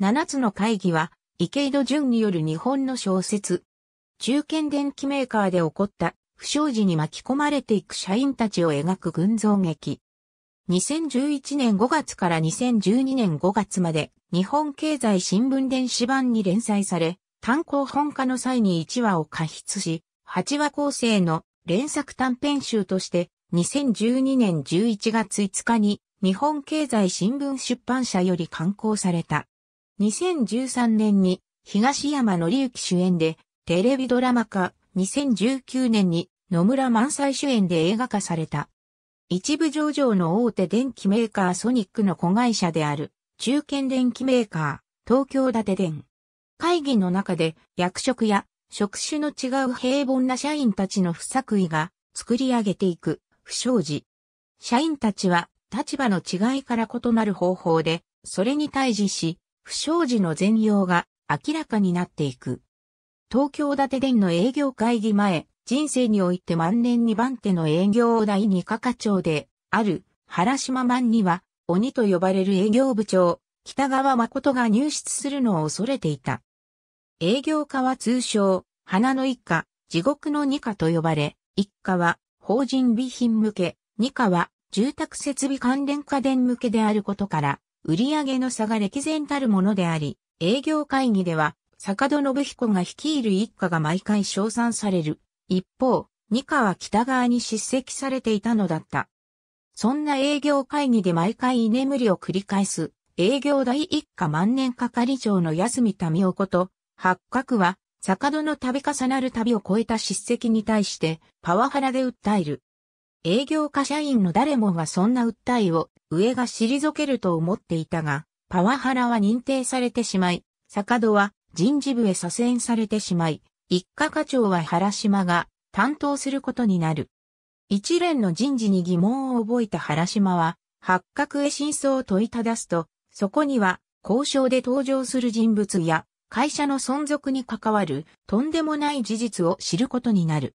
7つの会議は、池井戸潤による日本の小説。中堅電機メーカーで起こった不祥事に巻き込まれていく社員たちを描く群像劇。2011年5月から2012年5月まで日本経済新聞電子版に連載され、単行本化の際に1話を過筆し、8話構成の連作短編集として2012年11月5日に日本経済新聞出版社より刊行された。2013年に東山紀之主演でテレビドラマ化、2019年に野村満載主演で映画化された。一部上場の大手電機メーカーソニックの子会社である中堅電機メーカー東京建電。会議の中で役職や職種の違う平凡な社員たちの不作為が作り上げていく不祥事。社員たちは立場の違いから異なる方法でそれに対峙し不祥事の全容が明らかになっていく。東京立電の営業会議前、人生において万年2番手の営業第二課課長で、ある原島万には、鬼と呼ばれる営業部長、北川誠が入室するのを恐れていた。営業課は通称、花の一課、地獄の二課と呼ばれ、一課は法人備品向け、二課は住宅設備関連家電向けであることから、売上の差が歴然たるものであり、営業会議では、坂戸信彦が率いる一家が毎回称賛される。一方、二課は北側に叱責されていたのだった。そんな営業会議で毎回居眠りを繰り返す、営業第一課万年係長の安見民夫こと、八角は、坂戸の度重なる旅を超えた叱責に対して、パワハラで訴える。営業課社員の誰もがそんな訴えを上が退けると思っていたが、パワハラは認定されてしまい、坂戸は人事部へ左遷されてしまい、一課課長は原島が担当することになる。一連の人事に疑問を覚えた原島は、八角へ真相を問いただすと、そこには交渉で登場する人物や会社の存続に関わるとんでもない事実を知ることになる。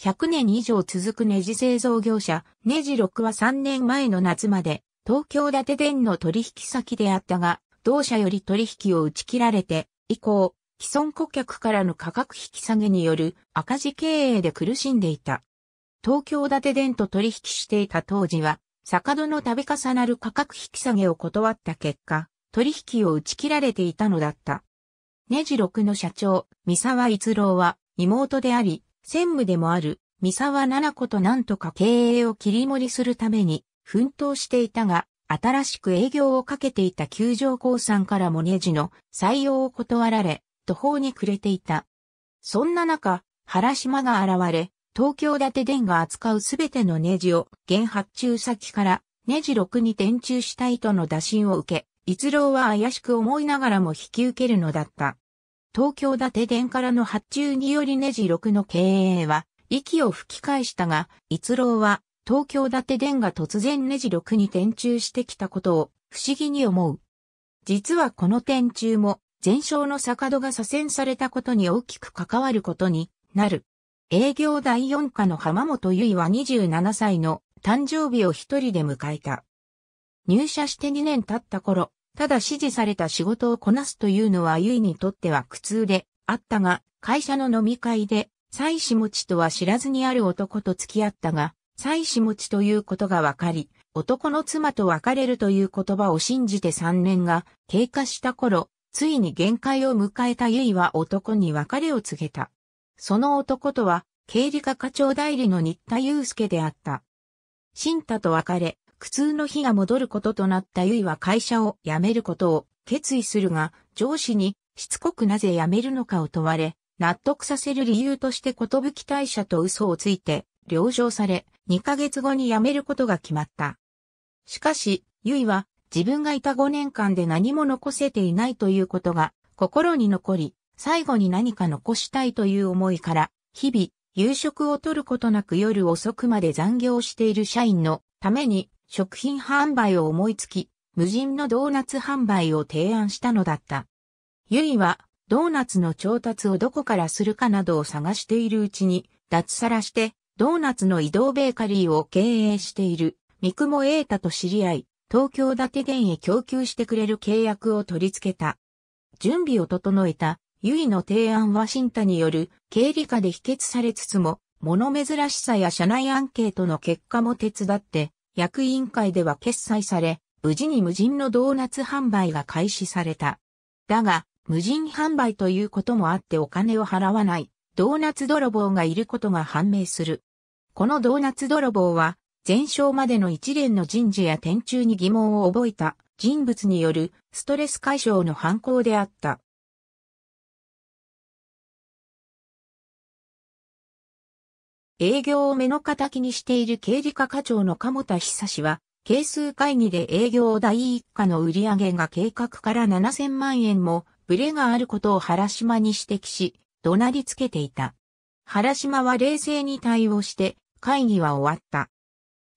100年以上続くネジ製造業者、ネジ6は3年前の夏まで、東京建て電の取引先であったが、同社より取引を打ち切られて、以降、既存顧客からの価格引き下げによる赤字経営で苦しんでいた。東京建て電と取引していた当時は、坂戸の度重なる価格引き下げを断った結果、取引を打ち切られていたのだった。ネジ6の社長、三沢一郎は妹であり、専務でもある三沢奈々子となんとか経営を切り盛りするために奮闘していたが、新しく営業をかけていた球場さんからもネジの採用を断られ、途方に暮れていた。そんな中、原島が現れ、東京建て電が扱うすべてのネジを現発注先からネジ6に転注したいとの打診を受け、逸郎は怪しく思いながらも引き受けるのだった。東京伊達電からの発注によりネジ6の経営は、息を吹き返したが、逸郎は、東京伊達電が突然ネジ6に転注してきたことを、不思議に思う。実はこの転注も、全焼の坂戸が左遷されたことに大きく関わることになる。営業第4課の浜本由衣は27歳の誕生日を一人で迎えた。入社して2年経った頃、ただ指示された仕事をこなすというのはユイにとっては苦痛であったが、会社の飲み会で、妻子持ちとは知らずにある男と付き合ったが、妻子持ちということがわかり、男の妻と別れるという言葉を信じて3年が経過した頃、ついに限界を迎えたユイは男に別れを告げた。その男とは、経理課課長代理の新田祐介であった。新田と別れ、苦痛の日が戻ることとなったユイは会社を辞めることを決意するが、上司にしつこくなぜ辞めるのかを問われ、納得させる理由としてことぶき大社と嘘をついて、了承され、2ヶ月後に辞めることが決まった。しかし、ユイは自分がいた5年間で何も残せていないということが心に残り、最後に何か残したいという思いから、日々、夕食をとることなく夜遅くまで残業している社員のために食品販売を思いつき、無人のドーナツ販売を提案したのだった。ゆいは、ドーナツの調達をどこからするかなどを探しているうちに、脱サラして、ドーナツの移動ベーカリーを経営している、三雲栄太と知り合い、東京立原へ供給してくれる契約を取り付けた。準備を整えた、ゆいの提案は新太による経理化で否決されつつも、物珍しさや社内アンケートの結果も手伝って、役員会では決済され、無事に無人のドーナツ販売が開始された。だが、無人販売ということもあってお金を払わない、ドーナツ泥棒がいることが判明する。このドーナツ泥棒は、前哨までの一連の人事や転中に疑問を覚えた人物によるストレス解消の犯行であった。営業を目の敵にしている経理課課長の鴨田久氏は、係数会議で営業第一課の売上が計画から7000万円もブレがあることを原島に指摘し、怒鳴りつけていた。原島は冷静に対応して会議は終わった。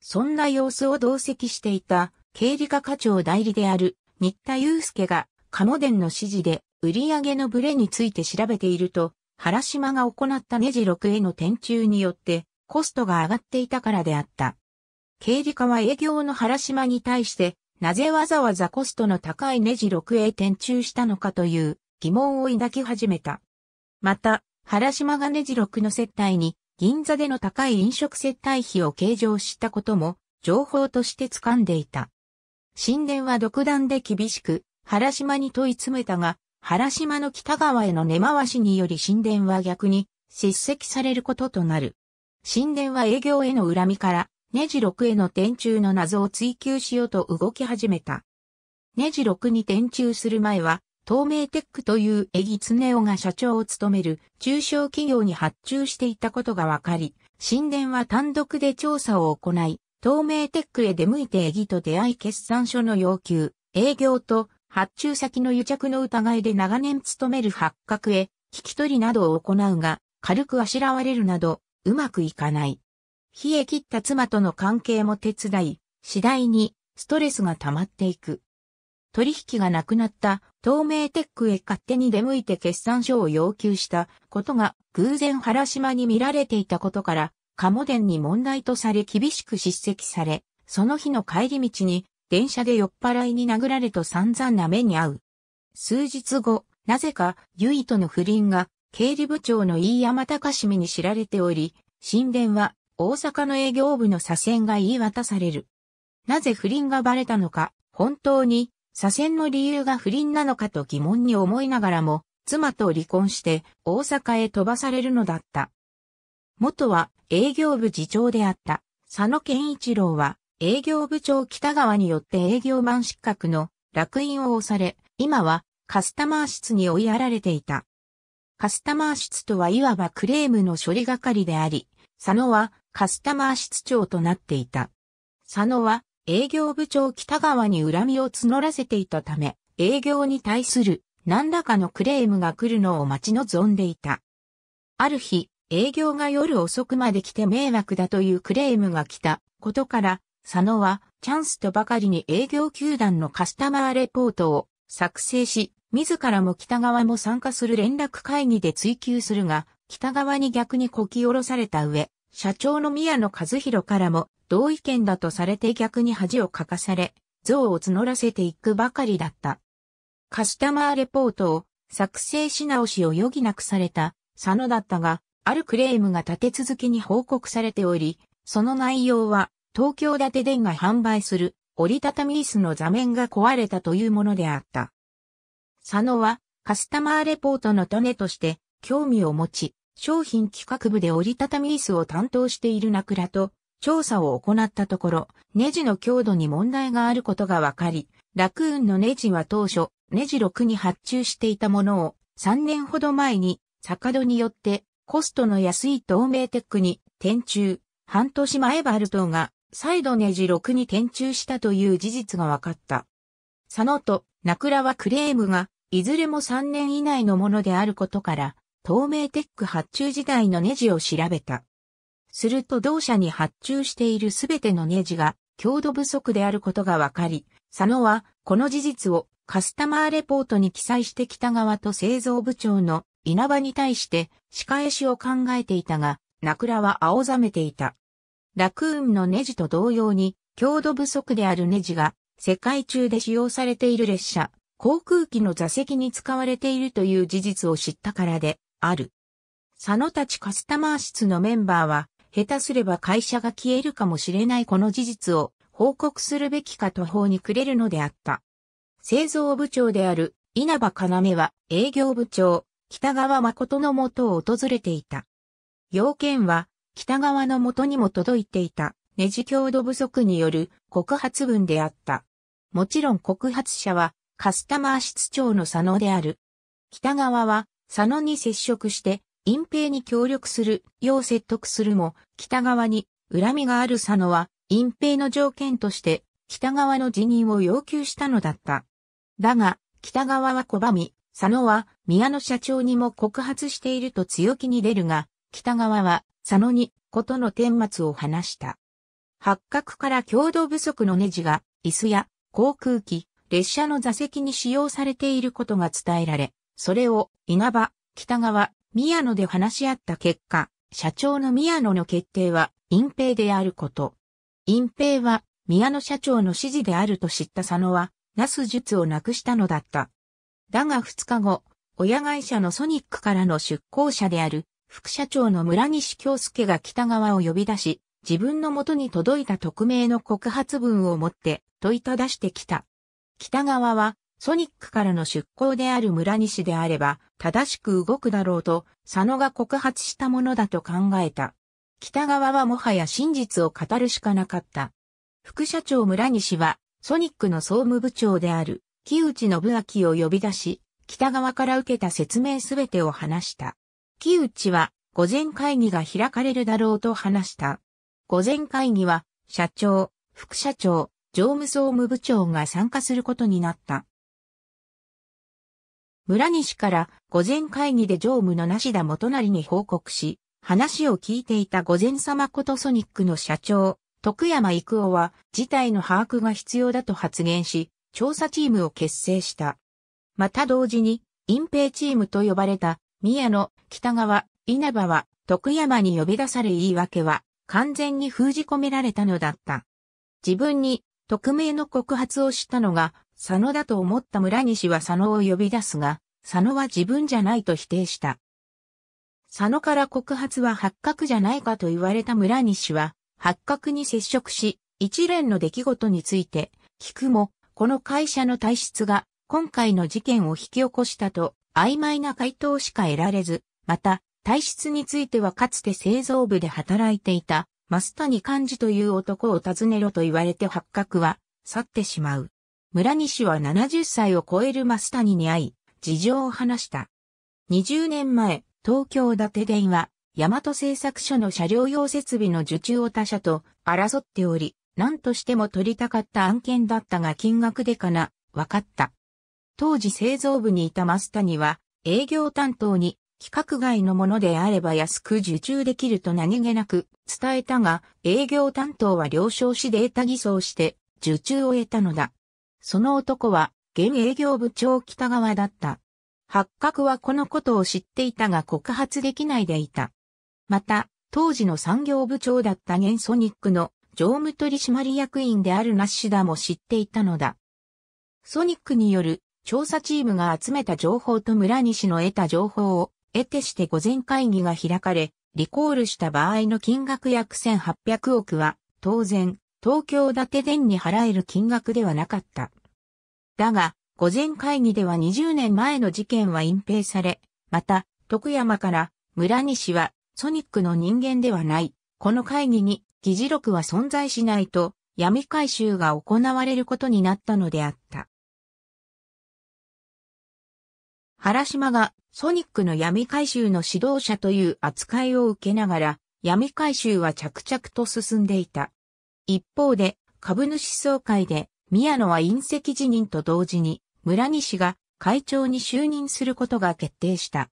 そんな様子を同席していた経理課課長代理である新田祐介が鴨田の指示で売上のブレについて調べていると原島が行ったネジ6への転注によってコストが上がっていたからであった。経理課は営業の原島に対して、なぜわざわざコストの高いネジ6へ転注したのかという疑問を抱き始めた。また、原島がネジ6の接待に銀座での高い飲食接待費を計上したことも情報として掴んでいた。神殿は独断で厳しく原島に問い詰めたが、原島の北側への根回しにより神殿は逆に叱責されることとなる。神殿は営業への恨みから、ネジ6への転注の謎を追求しようと動き始めた。ネジ6に転注する前は、透明テックというエギツネオが社長を務める中小企業に発注していたことがわかり、神殿は単独で調査を行い、透明テックへ出向いてエギと出会い決算書の要求、営業と発注先の癒着の疑いで長年勤める発覚へ、聞き取りなどを行うが、軽くあしらわれるなど、うまくいかない。冷え切った妻との関係も手伝い、次第にストレスが溜まっていく。取引がなくなった透明テックへ勝手に出向いて決算書を要求したことが偶然原島に見られていたことから、カモデンに問題とされ厳しく叱責され、その日の帰り道に電車で酔っ払いに殴られと散々な目に遭う。数日後、なぜか、ゆいとの不倫が、経理部長の飯山隆史に知られており、神殿は、大阪の営業部の左遷が言い渡される。なぜ不倫がバレたのか、本当に、左遷の理由が不倫なのかと疑問に思いながらも、妻と離婚して大阪へ飛ばされるのだった。元は営業部次長であった佐野健一郎は営業部長北川によって営業マン失格の落印を押され、今はカスタマー室に追いやられていた。カスタマー室とはいわばクレームの処理係であり、佐野はカスタマー室長となっていた。佐野は営業部長北川に恨みを募らせていたため、営業に対する何らかのクレームが来るのを待ち望んでいた。ある日、営業が夜遅くまで来て迷惑だというクレームが来たことから、佐野はチャンスとばかりに営業球団のカスタマーレポートを作成し、自らも北側も参加する連絡会議で追求するが、北側に逆にこき下ろされた上、社長の宮野和弘からも同意見だとされて逆に恥をかかされ、像を募らせていくばかりだった。カスタマーレポートを作成し直しを余儀なくされた佐野だったが、あるクレームが立て続けに報告されており、その内容は東京建て電が販売する折りたたみ椅子の座面が壊れたというものであった。佐野はカスタマーレポートの種として興味を持ち、商品企画部で折りたたみ椅子を担当しているナクラと調査を行ったところ、ネジの強度に問題があることが分かり、ラクーンのネジは当初、ネジ6に発注していたものを3年ほど前に坂戸によってコストの安い透明テックに転注、半年前バルトが再度ネジ6に転注したという事実が分かった。佐野と名倉はクレームが、いずれも3年以内のものであることから、透明テック発注時代のネジを調べた。すると同社に発注しているすべてのネジが強度不足であることが分かり、佐野はこの事実をカスタマーレポートに記載して北側と製造部長の稲葉に対して仕返しを考えていたが、名倉は青ざめていた。ラクーンのネジと同様に、強度不足であるネジが、世界中で使用されている列車、航空機の座席に使われているという事実を知ったからで、ある。佐野たちカスタマー室のメンバーは、下手すれば会社が消えるかもしれないこの事実を報告するべきか途方に暮れるのであった。製造部長である稲葉要は営業部長、北川誠のもとを訪れていた。要件は北側の元にも届いていたネジ強度不足による告発文であった。もちろん告発者はカスタマー室長の佐野である。北側は佐野に接触して隠蔽に協力するよう説得するも、北側に恨みがある佐野は隠蔽の条件として北側の辞任を要求したのだった。だが、北側は拒み、佐野は宮野社長にも告発していると強気に出るが、北側は佐野にことの顛末を話した。発覚から強度不足のネジが椅子や航空機、列車の座席に使用されていることが伝えられ、それを稲葉、北川、宮野で話し合った結果、社長の宮野の決定は隠蔽であること。隠蔽は宮野社長の指示であると知った佐野は、なす術をなくしたのだった。だが2日後、親会社のソニックからの出向者である副社長の村西京介が北川を呼び出し、自分の元に届いた匿名の告発文を持って問いただしてきた。北川は、ソニックからの出向である村西であれば、正しく動くだろうと、佐野が告発したものだと考えた。北川はもはや真実を語るしかなかった。副社長村西は、ソニックの総務部長である、木内信明を呼び出し、北側から受けた説明すべてを話した。木内は、午前会議が開かれるだろうと話した。午前会議は、社長、副社長、常務総務部長が参加することになった。村西から午前会議で常務の梨田元成に報告し、話を聞いていた午前様ことソニックの社長、徳山育夫は事態の把握が必要だと発言し、調査チームを結成した。また同時に、隠蔽チームと呼ばれた宮野、北川、稲葉は、徳山に呼び出され言い訳は、完全に封じ込められたのだった。自分に、匿名の告発をしたのが、佐野だと思った村西は佐野を呼び出すが、佐野は自分じゃないと否定した。佐野から告発は発覚じゃないかと言われた村西は、発覚に接触し、一連の出来事について、聞くも、この会社の体質が、今回の事件を引き起こしたと、曖昧な回答しか得られず、また、体質についてはかつて製造部で働いていた、増谷幹事という男を訪ねろと言われて発覚は、去ってしまう。村西は70歳を超える増谷に会い、事情を話した。20年前、東京伊達電は、大和製作所の車両用設備の受注を他社と争っており、何としても取りたかった案件だったが金額でかな、分かった。当時製造部にいたマスタには、営業担当に、規格外のものであれば安く受注できると何気なく伝えたが、営業担当は了承しデータ偽装して受注を得たのだ。その男は、現営業部長北川だった。八角はこのことを知っていたが告発できないでいた。また、当時の産業部長だったゲンソニックの常務取締役員であるナッシュダも知っていたのだ。ソニックによる調査チームが集めた情報と村西の得た情報を、得てして午前会議が開かれ、リコールした場合の金額約1800億は、当然、東京建て電に払える金額ではなかった。だが、午前会議では20年前の事件は隠蔽され、また、徳山から村西はソニックの人間ではない。この会議に議事録は存在しないと闇回収が行われることになったのであった。原島がソニックの闇回収の指導者という扱いを受けながら、闇回収は着々と進んでいた。一方で、株主総会で、宮野は隕石辞任と同時に、村西が会長に就任することが決定した。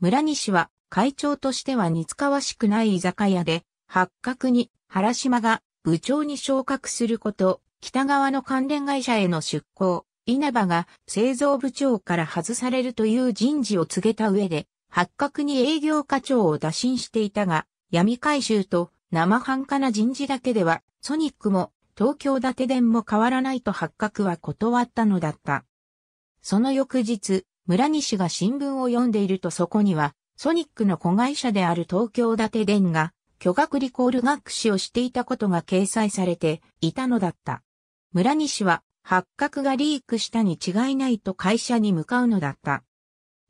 村西は会長としては似つかわしくない居酒屋で、発覚に原島が部長に昇格すること、北側の関連会社への出向、稲葉が製造部長から外されるという人事を告げた上で、発覚に営業課長を打診していたが、闇回収と生半可な人事だけでは、ソニックも東京建て電も変わらないと発覚は断ったのだった。その翌日、村西が新聞を読んでいるとそこには、ソニックの子会社である東京建て電が、巨額リコール学士をしていたことが掲載されていたのだった。村西は発覚がリークしたに違いないと会社に向かうのだった。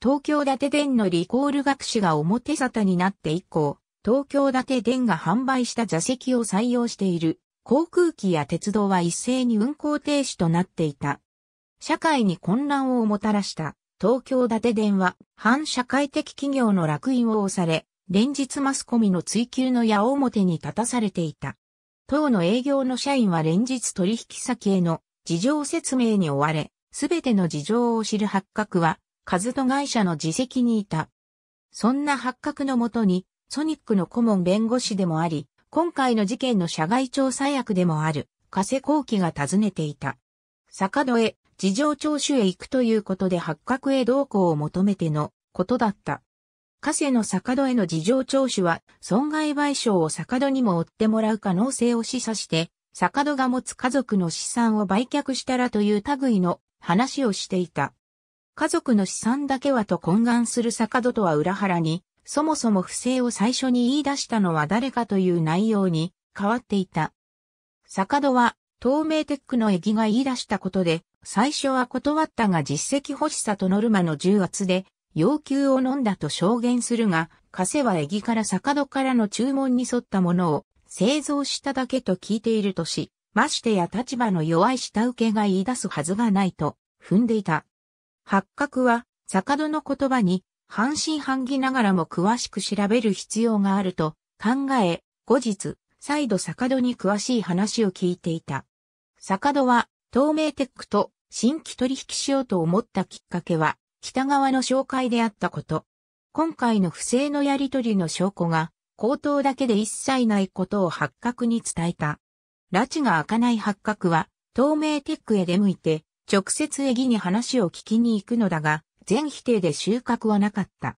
東京伊達電のリコール学士が表沙汰になって以降、東京伊達電が販売した座席を採用している航空機や鉄道は一斉に運行停止となっていた。社会に混乱をもたらした東京伊達電は反社会的企業の落印を押され、連日マスコミの追求の矢面に立たされていた。当の営業の社員は連日取引先への事情説明に追われ、すべての事情を知る八角は、カズト会社の自責にいた。そんな八角のもとに、ソニックの顧問弁護士でもあり、今回の事件の社外調査役でもある、加瀬ウ輝が訪ねていた。坂戸へ、事情聴取へ行くということで八角へ同行を求めてのことだった。加瀬の坂戸への事情聴取は、損害賠償を坂戸にも追ってもらう可能性を示唆して、坂戸が持つ家族の資産を売却したらという類の話をしていた。家族の資産だけはと懇願する坂戸とは裏腹に、そもそも不正を最初に言い出したのは誰かという内容に変わっていた。坂戸は、透明テックの駅が言い出したことで、最初は断ったが実績欲しさとノルマの重圧で、要求を飲んだと証言するが、加はは駅から坂戸からの注文に沿ったものを製造しただけと聞いているとし、ましてや立場の弱い下請けが言い出すはずがないと踏んでいた。八角は、坂戸の言葉に、半信半疑ながらも詳しく調べる必要があると考え、後日、再度坂戸に詳しい話を聞いていた。坂戸は、透明テックと新規取引しようと思ったきっかけは、北側の紹介であったこと。今回の不正のやり取りの証拠が、口頭だけで一切ないことを八角に伝えた。拉致が開かない八角は、透明テックへ出向いて、直接エギに話を聞きに行くのだが、全否定で収穫はなかった。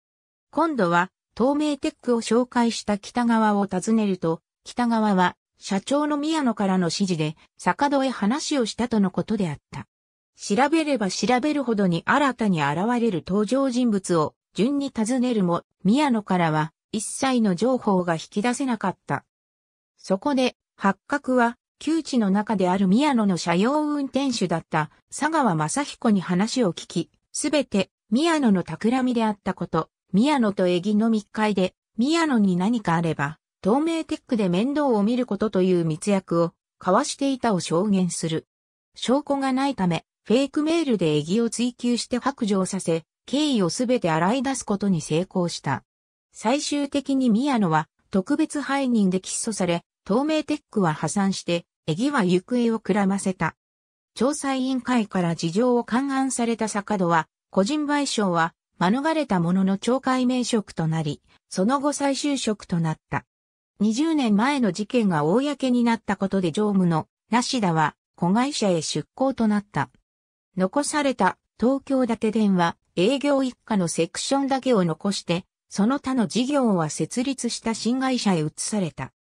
今度は、透明テックを紹介した北側を訪ねると、北側は、社長の宮野からの指示で、坂戸へ話をしたとのことであった。調べれば調べるほどに新たに現れる登場人物を順に尋ねるも、宮野からは、一切の情報が引き出せなかった。そこで、八角は、旧地の中である宮野の車用運転手だった佐川正彦に話を聞き、すべて宮野の企みであったこと、宮野と木の密会で、宮野に何かあれば、透明テックで面倒を見ることという密約を交わしていたを証言する。証拠がないため、フェイクメールで木を追求して白状させ、経緯をすべて洗い出すことに成功した。最終的に宮野は特別背任で起訴され、透明テックは破産して、エギは行方をくらませた。調査委員会から事情を勘案された坂戸は、個人賠償は免れたものの懲戒免職となり、その後再就職となった。20年前の事件が公になったことで常務の梨田は子会社へ出向となった。残された東京建て電話営業一家のセクションだけを残してその他の事業は設立した新会社へ移された。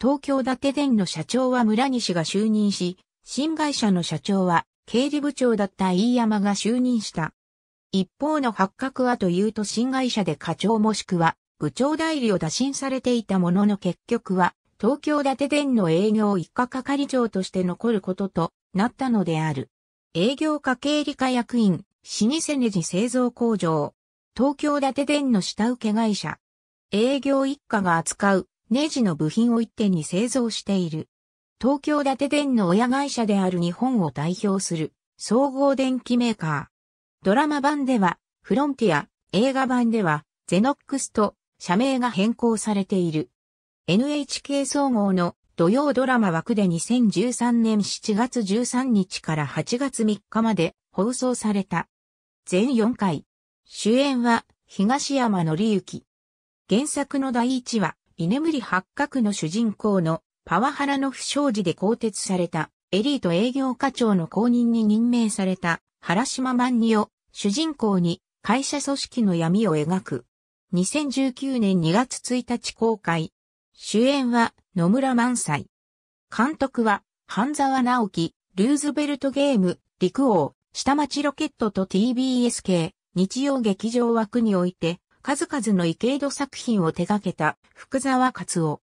東京伊達電の社長は村西が就任し、新会社の社長は経理部長だった飯山が就任した。一方の八角はというと新会社で課長もしくは部長代理を打診されていたものの結局は東京伊達電の営業一課係長として残ることとなったのである。営業課経理課役員、老舗ネジ製造工場、東京建て電の下請け会社。営業一家が扱うネジの部品を一手に製造している。東京建て電の親会社である日本を代表する総合電機メーカー。ドラマ版ではフロンティア、映画版ではゼノックスと社名が変更されている。NHK 総合の土曜ドラマ枠で2013年7月13日から8月3日まで放送された。全4回。主演は、東山紀之。原作の第一話、居眠り八角の主人公の、パワハラの不祥事で更迭された、エリート営業課長の後任に任命された、原島万二を、主人公に、会社組織の闇を描く。2019年2月1日公開。主演は野村万歳。監督は半沢直樹、ルーズベルトゲーム、陸王、下町ロケットと TBS 系、日曜劇場枠において、数々の池井戸作品を手掛けた福沢勝夫。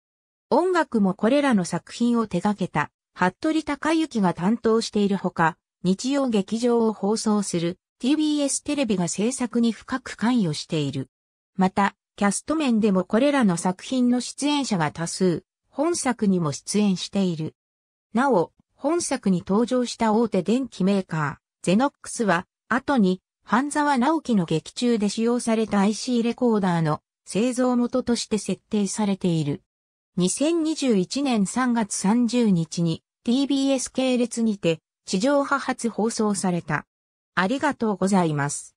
音楽もこれらの作品を手掛けた服部隆之が担当しているほか、日曜劇場を放送する TBS テレビが制作に深く関与している。また、キャスト面でもこれらの作品の出演者が多数、本作にも出演している。なお、本作に登場した大手電機メーカー、ゼノックスは、後に半沢直樹の劇中で使用された IC レコーダーの製造元として設定されている。2021年3月30日に TBS 系列にて地上波発放送された。ありがとうございます。